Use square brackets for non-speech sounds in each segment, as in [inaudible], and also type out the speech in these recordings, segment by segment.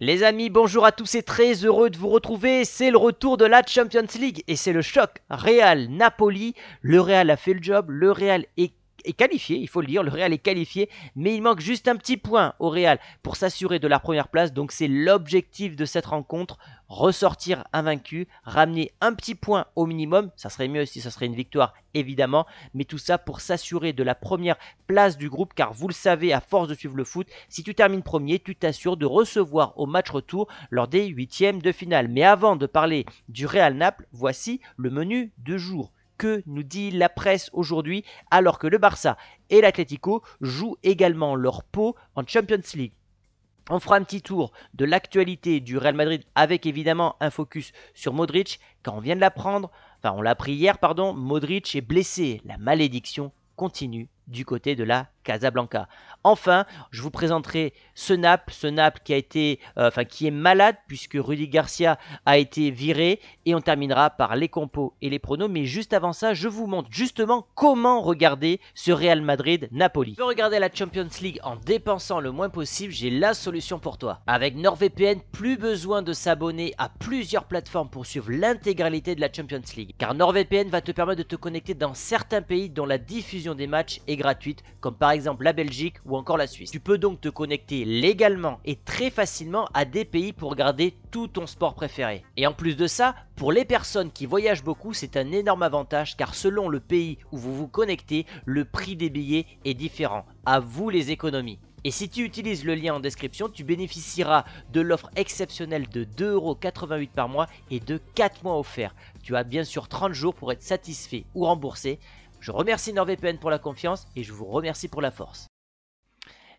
Les amis, bonjour à tous et très heureux de vous retrouver. C'est le retour de la Champions League et c'est le choc Real-Napoli. Le Real a fait le job, le Real est est qualifié, il faut le dire, le Real est qualifié, mais il manque juste un petit point au Real pour s'assurer de la première place. Donc c'est l'objectif de cette rencontre, ressortir invaincu, ramener un petit point au minimum, ça serait mieux si ça serait une victoire évidemment, mais tout ça pour s'assurer de la première place du groupe car vous le savez à force de suivre le foot, si tu termines premier, tu t'assures de recevoir au match retour lors des huitièmes de finale. Mais avant de parler du Real Naples, voici le menu de jour que nous dit la presse aujourd'hui, alors que le Barça et l'Atlético jouent également leur pot en Champions League. On fera un petit tour de l'actualité du Real Madrid avec évidemment un focus sur Modric, Quand on vient de l'apprendre, enfin on l'a pris hier, pardon, Modric est blessé, la malédiction continue du côté de la Casablanca. Enfin, je vous présenterai ce Naples, ce Naples qui a été, euh, enfin qui est malade puisque Rudy Garcia a été viré et on terminera par les compos et les pronos. Mais juste avant ça, je vous montre justement comment regarder ce Real Madrid-Napoli. Pour regarder la Champions League en dépensant le moins possible J'ai la solution pour toi. Avec NordVPN, plus besoin de s'abonner à plusieurs plateformes pour suivre l'intégralité de la Champions League, car NordVPN va te permettre de te connecter dans certains pays dont la diffusion des matchs est gratuite, comme par exemple exemple la Belgique ou encore la Suisse. Tu peux donc te connecter légalement et très facilement à des pays pour garder tout ton sport préféré. Et en plus de ça, pour les personnes qui voyagent beaucoup, c'est un énorme avantage car selon le pays où vous vous connectez, le prix des billets est différent. À vous les économies. Et si tu utilises le lien en description, tu bénéficieras de l'offre exceptionnelle de 2,88€ par mois et de 4 mois offerts. Tu as bien sûr 30 jours pour être satisfait ou remboursé. Je remercie NordVPN pour la confiance et je vous remercie pour la force.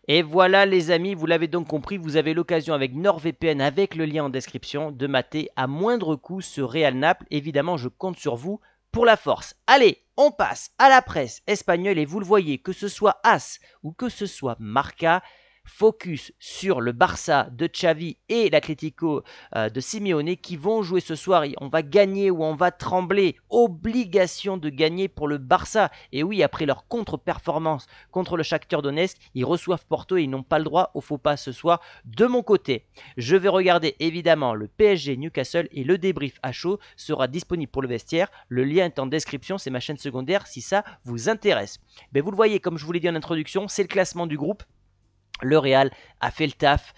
Et voilà les amis, vous l'avez donc compris, vous avez l'occasion avec NordVPN, avec le lien en description, de mater à moindre coût ce Real Naples. Évidemment, je compte sur vous pour la force. Allez, on passe à la presse espagnole et vous le voyez, que ce soit As ou que ce soit Marca, Focus sur le Barça de Xavi et l'Atlético euh, de Simeone qui vont jouer ce soir. On va gagner ou on va trembler. Obligation de gagner pour le Barça. Et oui, après leur contre-performance contre le Shakhtar Donetsk, ils reçoivent Porto et ils n'ont pas le droit au faux pas ce soir. De mon côté, je vais regarder évidemment le PSG Newcastle et le débrief à chaud sera disponible pour le vestiaire. Le lien est en description, c'est ma chaîne secondaire si ça vous intéresse. Mais ben, vous le voyez, comme je vous l'ai dit en introduction, c'est le classement du groupe. Le Real a fait le taf.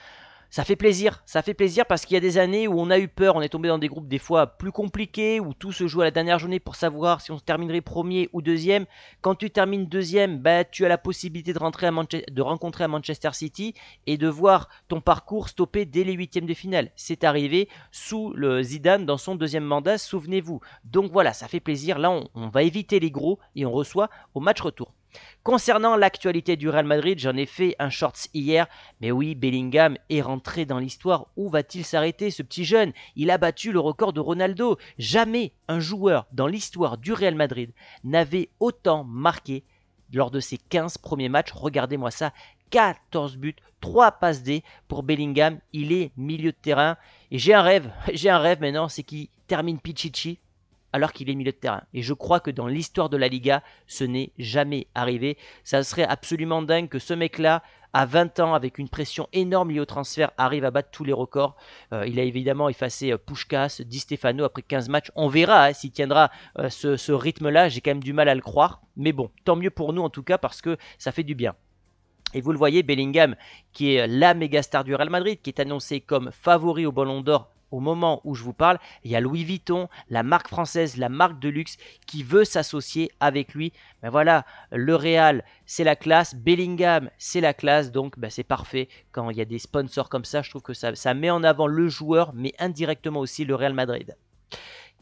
Ça fait plaisir, ça fait plaisir parce qu'il y a des années où on a eu peur, on est tombé dans des groupes des fois plus compliqués, où tout se joue à la dernière journée pour savoir si on se terminerait premier ou deuxième. Quand tu termines deuxième, bah, tu as la possibilité de, rentrer à de rencontrer à Manchester City et de voir ton parcours stoppé dès les huitièmes de finale. C'est arrivé sous le Zidane dans son deuxième mandat, souvenez-vous. Donc voilà, ça fait plaisir, là on va éviter les gros et on reçoit au match retour. Concernant l'actualité du Real Madrid, j'en ai fait un shorts hier, mais oui, Bellingham est rentré dans l'histoire. Où va-t-il s'arrêter ce petit jeune Il a battu le record de Ronaldo. Jamais un joueur dans l'histoire du Real Madrid n'avait autant marqué lors de ses 15 premiers matchs. Regardez-moi ça, 14 buts, 3 passes D pour Bellingham. Il est milieu de terrain. Et j'ai un rêve, [laughs] j'ai un rêve maintenant, c'est qu'il termine Pichichi alors qu'il est milieu de terrain. Et je crois que dans l'histoire de la Liga, ce n'est jamais arrivé. Ça serait absolument dingue que ce mec-là, à 20 ans, avec une pression énorme liée au transfert, arrive à battre tous les records. Euh, il a évidemment effacé euh, Pushkas, Di Stefano après 15 matchs. On verra hein, s'il tiendra euh, ce, rythme-là. J'ai quand même du mal à le croire. Mais bon, tant mieux pour nous en tout cas, parce que ça fait du bien. Et vous le voyez, Bellingham, qui est la méga star du Real Madrid, qui est annoncé comme favori au Ballon d'Or au moment où je vous parle, il y a Louis Vuitton, la marque française, la marque de luxe, qui veut s'associer avec lui. Mais ben voilà, le Real, c'est la classe, Bellingham, c'est la classe, donc ben c'est parfait. Quand il y a des sponsors comme ça, je trouve que ça, ça met en avant le joueur, mais indirectement aussi le Real Madrid.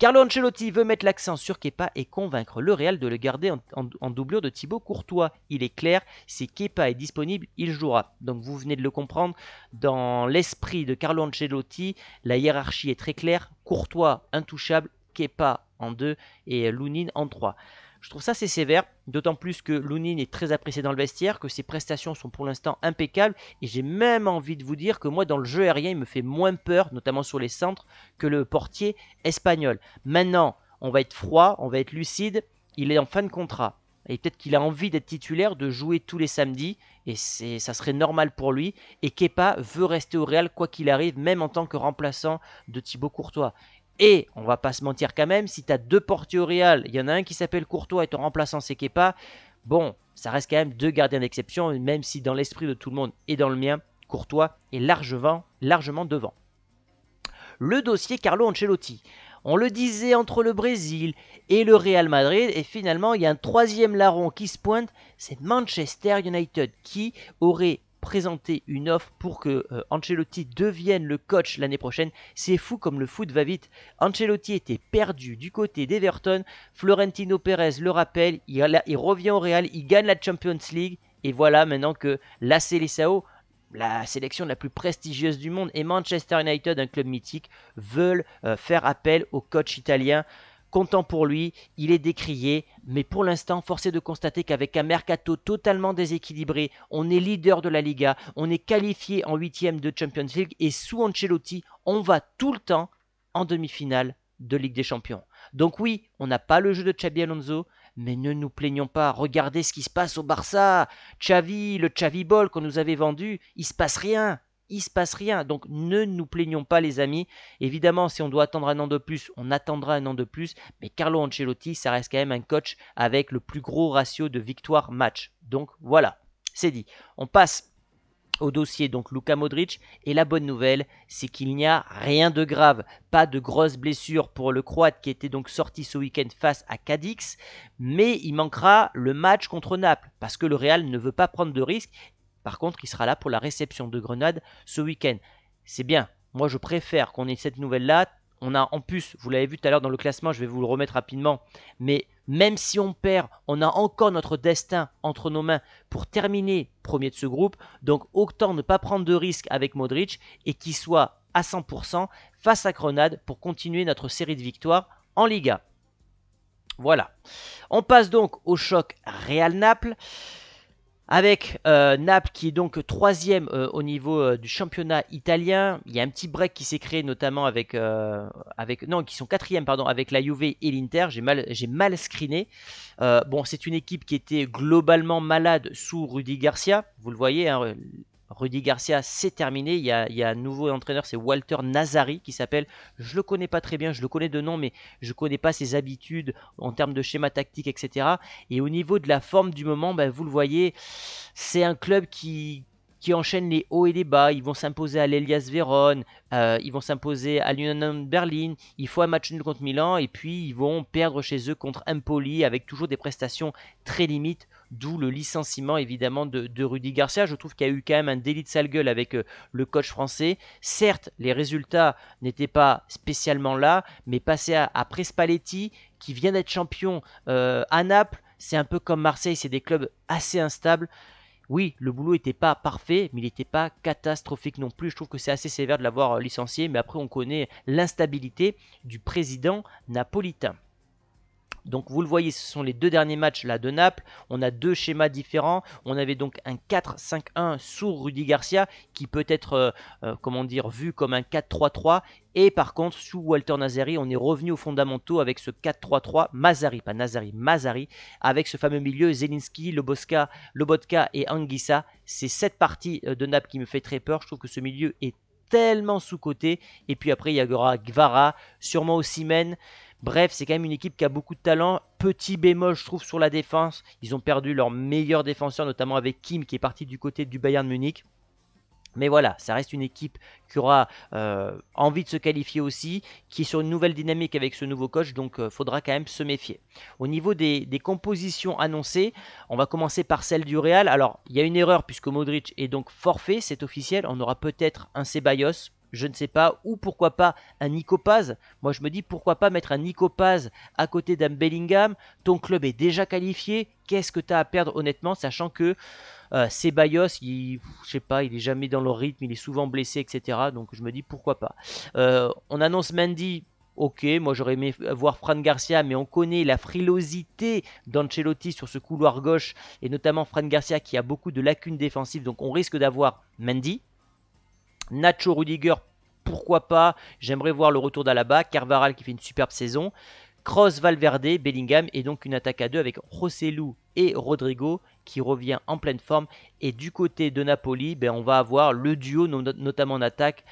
Carlo Ancelotti veut mettre l'accent sur Kepa et convaincre le Real de le garder en, en, doublure de Thibaut Courtois. Il est clair, si Kepa est disponible, il jouera. Donc vous venez de le comprendre, dans l'esprit de Carlo Ancelotti, la hiérarchie est très claire. Courtois intouchable, Kepa en 2 et Lounine en 3. Je trouve ça assez sévère, d'autant plus que Lounine est très apprécié dans le vestiaire, que ses prestations sont pour l'instant impeccables, et j'ai même envie de vous dire que moi dans le jeu aérien il me fait moins peur, notamment sur les centres, que le portier espagnol. Maintenant, on va être froid, on va être lucide, il est en fin de contrat. Et peut-être qu'il a envie d'être titulaire, de jouer tous les samedis, et ça serait normal pour lui. Et Kepa veut rester au Real quoi qu'il arrive, même en tant que remplaçant de Thibaut Courtois. Et on va pas se mentir quand même, si tu as deux portiers au Real, il y en a un qui s'appelle Courtois et ton remplaçant c'est Kepa, bon, ça reste quand même deux gardiens d'exception, même si dans l'esprit de tout le monde et dans le mien, Courtois est largement, largement devant. Le dossier Carlo Ancelotti. On le disait entre le Brésil et le Real Madrid, et finalement il y a un troisième larron qui se pointe, c'est Manchester United qui aurait présenter une offre pour que euh, Ancelotti devienne le coach l'année prochaine. C'est fou comme le foot va vite. Ancelotti était perdu du côté d'Everton. Florentino Pérez le rappelle, il, revient au Real, il gagne la Champions League. Et voilà maintenant que la Sao, la sélection la plus prestigieuse du monde, et Manchester United, un club mythique, veulent euh, faire appel au coach italien. Content pour lui, il est décrié, mais pour l'instant, force est de constater qu'avec un mercato totalement déséquilibré, on est leader de la Liga, on est qualifié en huitième de Champions League et sous Ancelotti, on va tout le temps en demi-finale de Ligue des Champions. Donc oui, on n'a pas le jeu de Xabi Alonso, mais ne nous plaignons pas, regardez ce qui se passe au Barça. Xavi, le Xavi Ball qu'on nous avait vendu, il se passe rien il se passe rien. Donc ne nous plaignons pas les amis. Évidemment, si on doit attendre un an de plus, on attendra un an de plus. Mais Carlo Ancelotti, ça reste quand même un coach avec le plus gros ratio de victoire match. Donc voilà, c'est dit. On passe au dossier donc Luca Modric et la bonne nouvelle c'est qu'il n'y a rien de grave, pas de grosses blessures pour le croate qui était donc sorti ce week-end face à Cadix mais il manquera le match contre Naples parce que le Real ne veut pas prendre de risques par contre, il sera là pour la réception de Grenade ce week-end. C'est bien. Moi, je préfère qu'on ait cette nouvelle-là. On a en plus, vous l'avez vu tout à l'heure dans le classement, je vais vous le remettre rapidement, mais même si on perd, on a encore notre destin entre nos mains pour terminer premier de ce groupe. Donc autant ne pas prendre de risques avec Modric et qu'il soit à 100% face à Grenade pour continuer notre série de victoires en Liga. Voilà. On passe donc au choc Real Naples avec euh, Naples qui est donc troisième euh, au niveau euh, du championnat italien. Il y a un petit break qui s'est créé notamment avec, avec non qui sont quatrième pardon avec la Juve et l'Inter. J'ai mal j'ai mal screené. bon c'est une équipe qui était globalement malade sous Rudy Garcia. Vous le voyez, hein, Rudy Garcia, c'est terminé. Il y, a, un nouveau entraîneur, c'est Walter Nazari qui s'appelle. Je le connais pas très bien, je le connais de nom, mais je ne connais pas ses habitudes en termes de schéma tactique, etc. Et au niveau de la forme du moment, ben, vous le voyez, c'est un club qui, qui enchaînent les hauts et les bas. Ils vont s'imposer à l'Elias Véron, euh, ils vont s'imposer à l'Union Berlin. Il faut un match nul contre Milan et puis ils vont perdre chez eux contre Impoli avec toujours des prestations très limites. D'où le licenciement évidemment de, Rudy Garcia. Je trouve qu'il y a eu quand même un délit de sale gueule avec euh, le coach français. Certes, les résultats n'étaient pas spécialement là, mais passer à, Prespaletti, qui vient d'être champion euh, à Naples, c'est un peu comme Marseille, c'est des clubs assez instables oui, le boulot n'était pas parfait, mais il n'était pas catastrophique non plus. Je trouve que c'est assez sévère de l'avoir euh, licencié, mais après on connaît l'instabilité du président napolitain. Donc vous le voyez, ce sont les deux derniers matchs là de Naples. On a deux schémas différents. On avait donc un 4-5-1 sous Rudy Garcia qui peut être euh, euh, comment dire vu comme un 4-3-3 et par contre, sous Walter Nazari, on est revenu aux fondamentaux avec ce 4-3-3, Mazari, pas Nazari, Mazari, avec ce fameux milieu Zelinski, Lobosca, Lobotka et Anguissa. C'est cette partie euh, de Naples qui me fait très peur. Je trouve que ce milieu est tellement sous-coté. Et puis après, il y aura Gvara, sûrement aussi mène. Bref, c'est quand même une équipe qui a beaucoup de talent. Petit bémol, je trouve, sur la défense. Ils ont perdu leur meilleur défenseur, notamment avec Kim, qui est parti du côté du Bayern Munich. Mais voilà, ça reste une équipe qui aura euh, envie de se qualifier aussi, qui est sur une nouvelle dynamique avec ce nouveau coach, donc euh, faudra quand même se méfier. Au niveau des, des, compositions annoncées, on va commencer par celle du Real. Alors, il y a une erreur puisque Modric est donc forfait, c'est officiel. On aura peut-être un Ceballos je ne sais pas, ou pourquoi pas un Nico Moi je me dis pourquoi pas mettre un Nico à côté d'un Bellingham. Ton club est déjà qualifié. Qu'est-ce que tu as à perdre honnêtement, sachant que euh, Ceballos, je je sais pas, il est jamais dans le rythme, il est souvent blessé, etc. Donc je me dis pourquoi pas. Euh, on annonce Mandy. Ok, moi j'aurais aimé voir Fran Garcia, mais on connaît la frilosité d'Ancelotti sur ce couloir gauche, et notamment Fran Garcia qui a beaucoup de lacunes défensives, donc on risque d'avoir Mendy, Nacho Rudiger, pourquoi pas J'aimerais voir le retour d'Alaba, Carvaral qui fait une superbe saison. Cross, Valverde, Bellingham et donc une attaque à deux avec Rossellou et Rodrigo qui revient en pleine forme. Et du côté de Napoli, ben, on va avoir le duo, notamment en attaque,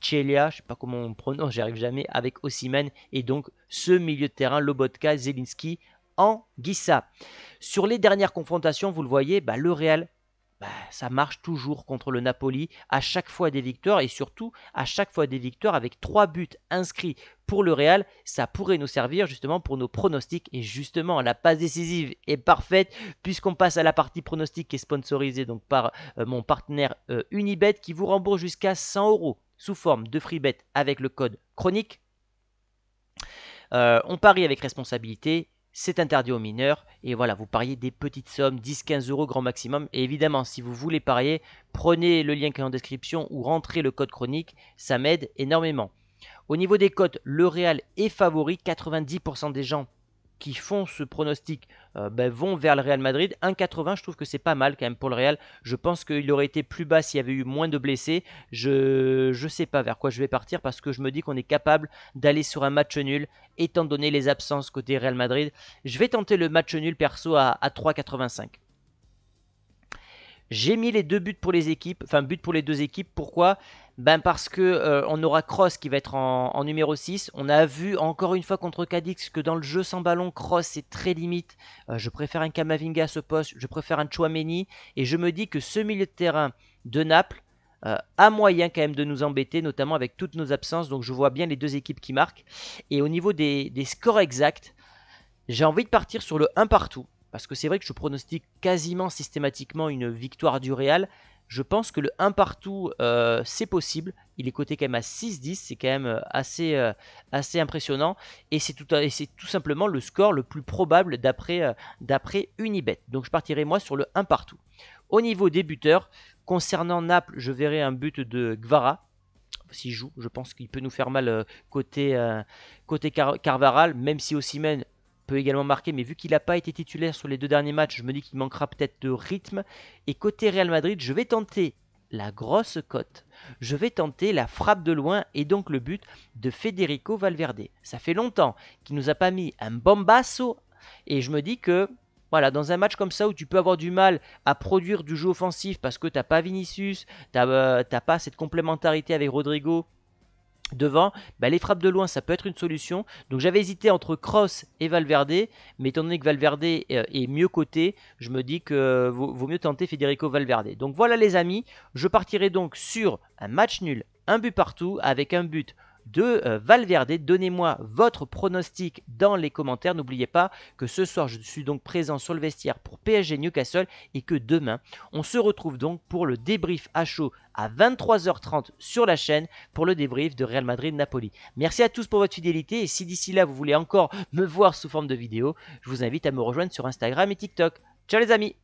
Celia. je ne sais pas comment on prononce, [laughs] arrive jamais, avec Osimhen et donc ce milieu de terrain, Lobotka, Zelinski en Guissa. Sur les dernières confrontations, vous le voyez, ben, le Real bah, ça marche toujours contre le Napoli, à chaque fois des victoires et surtout à chaque fois des victoires avec trois buts inscrits pour le Real, ça pourrait nous servir justement pour nos pronostics et justement la passe décisive est parfaite puisqu'on passe à la partie pronostic qui est sponsorisée donc par euh, mon partenaire euh, Unibet qui vous rembourse jusqu'à 100 euros sous forme de free bet avec le code chronique. Euh, on parie avec responsabilité c'est interdit aux mineurs. Et voilà, vous pariez des petites sommes, 10-15 euros grand maximum. Et évidemment, si vous voulez parier, prenez le lien qui est en description ou rentrez le code chronique, ça m'aide énormément. Au niveau des cotes, le Real est favori, 90% des gens qui font ce pronostic euh, ben, vont vers le Real Madrid. 1,80, je trouve que c'est pas mal quand même pour le Real. Je pense qu'il aurait été plus bas s'il y avait eu moins de blessés. Je ne sais pas vers quoi je vais partir parce que je me dis qu'on est capable d'aller sur un match nul étant donné les absences côté Real Madrid. Je vais tenter le match nul perso à, à 3,85. J'ai mis les deux buts pour les équipes, enfin but pour les deux équipes. Pourquoi ben parce que euh, on aura Cross qui va être en, numéro 6. On a vu encore une fois contre Cadix que dans le jeu sans ballon, Cross c'est très limite. Euh, je préfère un Kamavinga à ce poste, je préfère un Chouameni. Et je me dis que ce milieu de terrain de Naples euh, a moyen quand même de nous embêter, notamment avec toutes nos absences. Donc je vois bien les deux équipes qui marquent. Et au niveau des, des scores exacts, j'ai envie de partir sur le 1 partout parce que c'est vrai que je pronostique quasiment systématiquement une victoire du Real. Je pense que le 1 partout, euh, c'est possible. Il est coté quand même à 6-10, c'est quand même euh, assez, euh, assez impressionnant. Et c'est tout, tout, simplement le score le plus probable d'après d'après Unibet. Donc je partirai moi sur le 1 partout. Au niveau des buteurs, concernant Naples, je verrai un but de Gvara, s'il joue. Je pense qu'il peut nous faire mal côté, côté Carvaral, même si aussi même peut également marquer, mais vu qu'il n'a pas été titulaire sur les deux derniers matchs, je me dis qu'il manquera peut-être de rythme. Et côté Real Madrid, je vais tenter la grosse cote. Je vais tenter la frappe de loin et donc le but de Federico Valverde. Ça fait longtemps qu'il nous a pas mis un bombasso et je me dis que voilà, dans un match comme ça où tu peux avoir du mal à produire du jeu offensif parce que t'as pas Vinicius, t'as euh, pas cette complémentarité avec Rodrigo devant, bah, les frappes de loin, ça peut être une solution. Donc j'avais hésité entre Cross et Valverde, mais étant donné que Valverde euh, est mieux coté, je me dis que euh, vaut mieux tenter Federico Valverde. Donc voilà les amis, je partirai donc sur un match nul, un but partout, avec un but de euh, Valverde. Donnez-moi votre pronostic dans les commentaires. N'oubliez pas que ce soir, je suis donc présent sur le vestiaire pour PSG Newcastle et que demain, on se retrouve donc pour le débrief à chaud à 23h30 sur la chaîne pour le débrief de Real Madrid-Napoli. Merci à tous pour votre fidélité et si d'ici là vous voulez encore me voir sous forme de vidéo, je vous invite à me rejoindre sur Instagram et TikTok. Ciao les amis